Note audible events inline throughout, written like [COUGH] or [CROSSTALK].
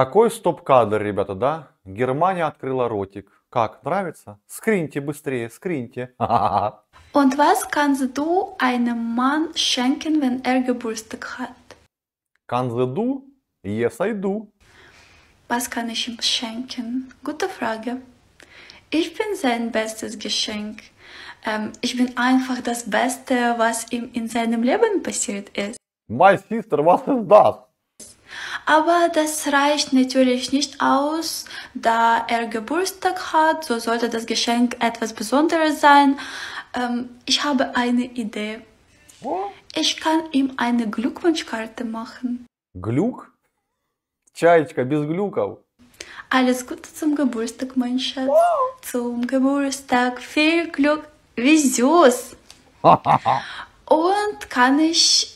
Какой стоп-кадр, ребята, да? Германия открыла ротик. Как, нравится? Скриньте быстрее, скриньте. Und was kannst du einem Mann schenken, wenn er Geburtstag hat? Kannst du? Yes, I do. Was kann ich ihm schenken? Gute Frage. Ich bin sein bestes Geschenk. Ähm, ich bin einfach das Beste, was ihm in seinem Leben passiert ist. My sister, was ist das? Aber das reicht natürlich nicht aus, da er Geburtstag hat, so sollte das Geschenk etwas Besonderes sein. Ähm, ich habe eine Idee. Ich kann ihm eine Glückwunschkarte machen. Glück? Чаечка без глюков. Alles Gute zum Geburtstag, mein Schatz. Zum Geburtstag viel Glück. Wie süß. [LAUGHS] Und kann ich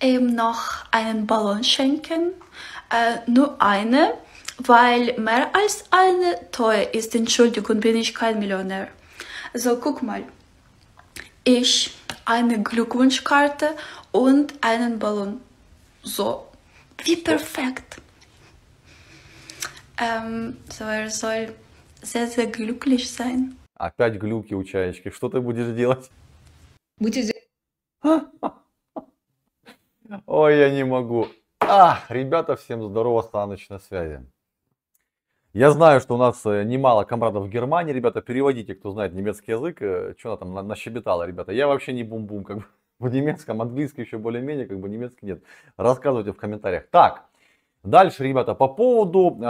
eben noch einen Ballon schenken. Äh, nur eine, weil mehr als eine teuer ist. Entschuldigung, bin ich kein Millionär. So, guck mal. Ich eine Glückwunschkarte und einen Ballon. So, wie perfekt. Ähm, so, er soll sehr, sehr glücklich sein. Опять глюки у чаечки. Что ты будешь делать? Будете Ой, я не могу. А, ребята, всем здорово, Станыч на связи. Я знаю, что у нас э, немало комрадов в Германии. Ребята, переводите, кто знает немецкий язык. Э, что она там нащебетала, ребята. Я вообще не бум-бум, как бы [LAUGHS] в немецком, английский еще более-менее, как бы немецкий нет. Рассказывайте в комментариях. Так, Дальше, ребята, по поводу э,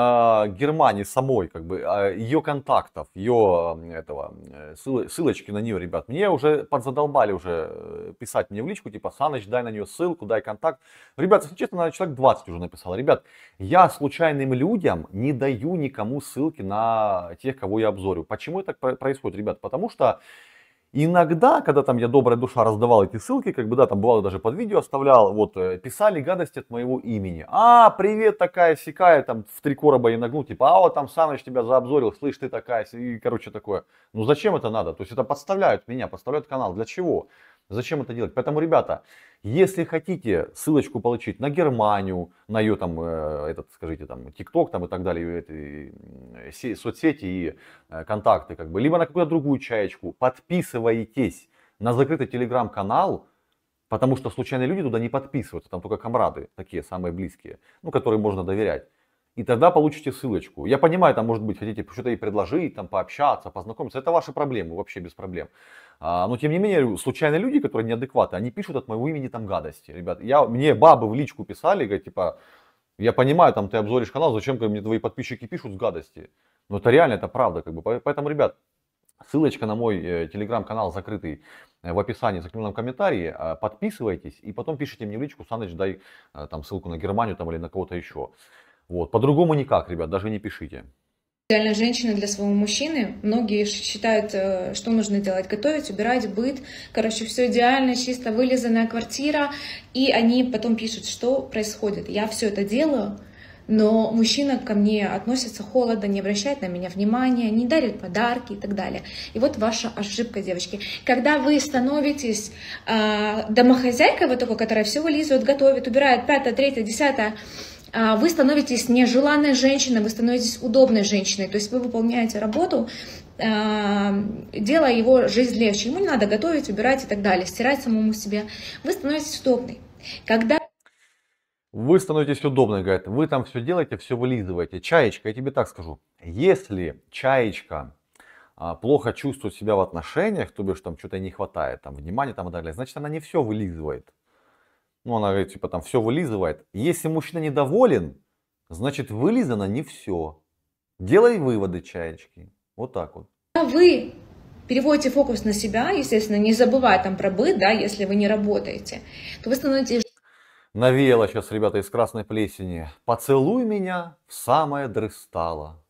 Германии самой, как бы, а, э, ее контактов, ее этого, ссылочки на нее, ребят, мне уже подзадолбали уже э, писать мне в личку, типа, Саныч, дай на нее ссылку, дай контакт. Ребят, если честно, наверное, человек 20 уже написал. Ребят, я случайным людям не даю никому ссылки на тех, кого я обзорю. Почему это происходит, ребят? Потому что иногда, когда там я добрая душа раздавал эти ссылки, как бы да, там бывало даже под видео оставлял, вот, э, писали гадости от моего имени. А, привет, такая сякая, там, в три короба и нагнул, типа, а, вот там Саныч тебя заобзорил, слышь, ты такая, и, короче, такое. Ну, зачем это надо? То есть, это подставляют меня, подставляют канал. Для чего? Зачем это делать? Поэтому, ребята, если хотите ссылочку получить на Германию, на ее там, э, этот, скажите, там, ТикТок там и так далее, эти, соцсети и э, контакты, как бы, либо на какую-то другую чаечку, подписывайтесь на закрытый телеграм-канал, потому что случайные люди туда не подписываются, там только комрады, такие самые близкие, ну, которые можно доверять. И тогда получите ссылочку. Я понимаю, там, может быть, хотите что-то и предложить, там, пообщаться, познакомиться. Это ваши проблемы, вообще без проблем. А, но тем не менее, случайные люди, которые неадекваты, они пишут от моего имени там гадости. Ребят, я, мне бабы в личку писали, говорят, типа, я понимаю, там ты обзоришь канал, зачем мне твои подписчики пишут с гадости? Но это реально, это правда, как бы. Поэтому, ребят, ссылочка на мой э, телеграм-канал закрытый э, в описании, в закрепленном комментарии. А, подписывайтесь и потом пишите мне в личку, Саныч, дай э, там ссылку на Германию там или на кого-то еще. Вот, по-другому никак, ребят, даже не пишите. Идеальная женщина для своего мужчины. Многие считают, э, что нужно делать, готовить, убирать быт. Короче, все идеально, чисто вылизанная квартира. И они потом пишут, что происходит. Я все это делаю, но мужчина ко мне относится холодно, не обращает на меня внимания, не дарит подарки и так далее. И вот ваша ошибка, девочки. Когда вы становитесь э, домохозяйкой, вот такой, которая все вылизывает, готовит, убирает, пятое, третье, десятое, а, вы становитесь нежеланной женщиной, вы становитесь удобной женщиной. То есть вы выполняете работу, а, делая его жизнь легче. Ему не надо готовить, убирать и так далее, стирать самому себе. Вы становитесь удобной. Когда вы становитесь удобной, говорит, вы там все делаете, все вылизываете. Чаечка, я тебе так скажу, если чаечка а, плохо чувствует себя в отношениях, то бишь там что-то не хватает, там внимания там и так далее, значит она не все вылизывает. Ну, она говорит, типа там все вылизывает. Если мужчина недоволен, значит вылизано не все. Делай выводы, чаечки. Вот так вот. А Вы переводите фокус на себя, естественно, не забывая там про быт, да, если вы не работаете, то вы становитесь... Навела сейчас, ребята, из красной плесени. Поцелуй меня в самое дрыстало.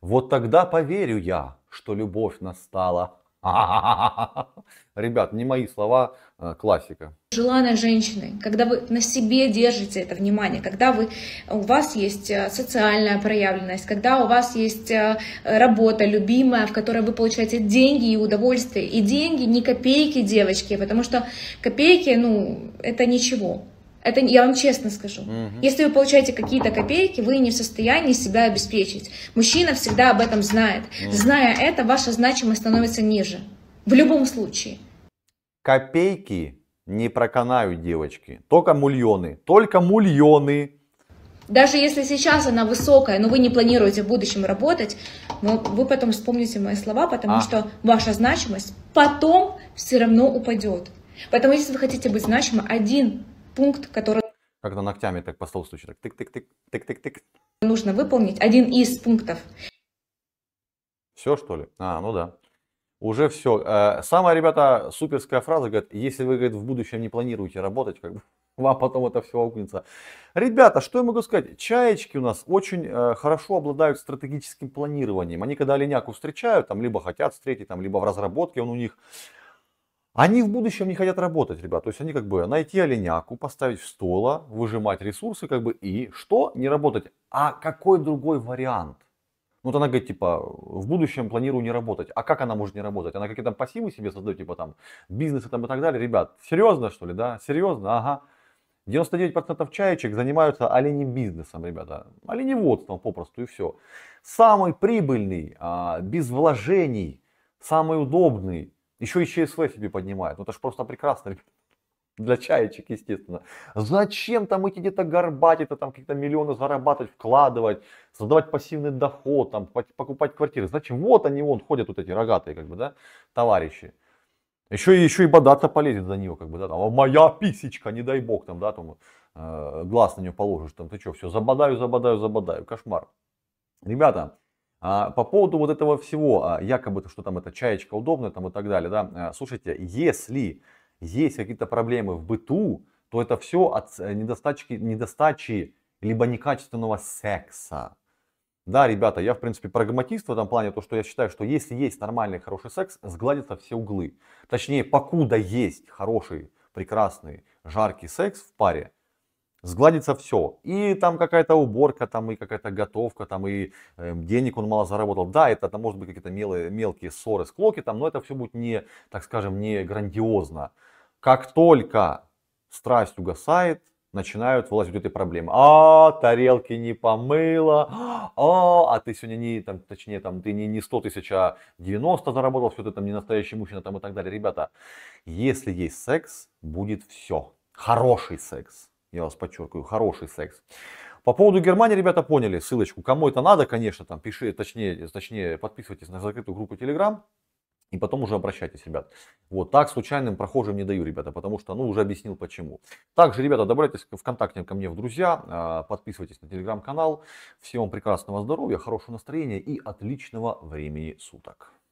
Вот тогда поверю я, что любовь настала. [LAUGHS] Ребят, не мои слова, а классика желанной женщиной, когда вы на себе держите это внимание, когда вы, у вас есть э, социальная проявленность, когда у вас есть э, работа любимая, в которой вы получаете деньги и удовольствие. И деньги не копейки, девочки, потому что копейки, ну, это ничего. Это я вам честно скажу. Угу. Если вы получаете какие-то копейки, вы не в состоянии себя обеспечить. Мужчина всегда об этом знает. Угу. Зная это, ваша значимость становится ниже. В любом случае. Копейки не проканают девочки. Только мульоны, только мульоны. Даже если сейчас она высокая, но вы не планируете в будущем работать, но вы потом вспомните мои слова, потому а. что ваша значимость потом все равно упадет. Поэтому если вы хотите быть значимым, один пункт, который... Когда ногтями так по столу стучит, так тык-тык-тык, тык-тык-тык. Нужно выполнить один из пунктов. Все, что ли? А, ну да уже все. Э, самая, ребята, суперская фраза, говорит, если вы, говорит, в будущем не планируете работать, как бы, [LAUGHS] вам потом это все аукнется. Ребята, что я могу сказать? Чаечки у нас очень э, хорошо обладают стратегическим планированием. Они когда оленяку встречают, там либо хотят встретить, там, либо в разработке он у них, они в будущем не хотят работать, ребят. То есть они как бы найти оленяку, поставить в стойло, выжимать ресурсы, как бы и что? Не работать. А какой другой вариант? Ну, вот она говорит, типа, в будущем планирую не работать. А как она может не работать? Она какие-то пассивы себе создает, типа там, бизнесы там и так далее. Ребят, серьезно что ли, да? Серьезно? Ага. 99% чаечек занимаются оленем бизнесом, ребята. Оленеводством попросту и все. Самый прибыльный, а, без вложений, самый удобный, еще и ЧСВ себе поднимает. Ну это же просто прекрасно, ребята для чаечек, естественно. Зачем там эти где-то горбатить, а там какие-то миллионы зарабатывать, вкладывать, создавать пассивный доход, там, покупать квартиры. Зачем? Вот они вон ходят, вот эти рогатые, как бы, да, товарищи. Еще, еще и бодаться полезет за нее, как бы, да, там, «А моя писечка, не дай бог, там, да, там, э, глаз на нее положишь, там, ты что, все, забодаю, забодаю, забодаю, кошмар. Ребята, а, по поводу вот этого всего, а, якобы, что там это чаечка удобная, там, и так далее, да, а, слушайте, если есть какие-то проблемы в быту, то это все от э, недостачки, недостачи либо некачественного секса. Да, ребята, я, в принципе, прагматист в этом плане, то, что я считаю, что если есть нормальный, хороший секс, сгладятся все углы. Точнее, покуда есть хороший, прекрасный, жаркий секс в паре, сгладится все. И там какая-то уборка, там и какая-то готовка, там и э, денег он мало заработал. Да, это это может быть какие-то мелые, мелкие ссоры, склоки, там, но это все будет не, так скажем, не грандиозно. Как только страсть угасает, начинают вылазить вот эти проблемы. А, тарелки не помыла, а, а ты сегодня не, там, точнее, там, ты не, не 100 тысяч, а 90 заработал, все, это там не настоящий мужчина, там и так далее. Ребята, если есть секс, будет все. Хороший секс. Я вас подчеркиваю, хороший секс. По поводу Германии, ребята, поняли ссылочку. Кому это надо, конечно, там пиши, точнее, точнее подписывайтесь на закрытую группу Telegram. И потом уже обращайтесь, ребят. Вот так случайным прохожим не даю, ребята, потому что, ну, уже объяснил почему. Также, ребята, добавляйтесь ВКонтакте ко мне в друзья, а, подписывайтесь на телеграм-канал. Всем вам прекрасного здоровья, хорошего настроения и отличного времени суток.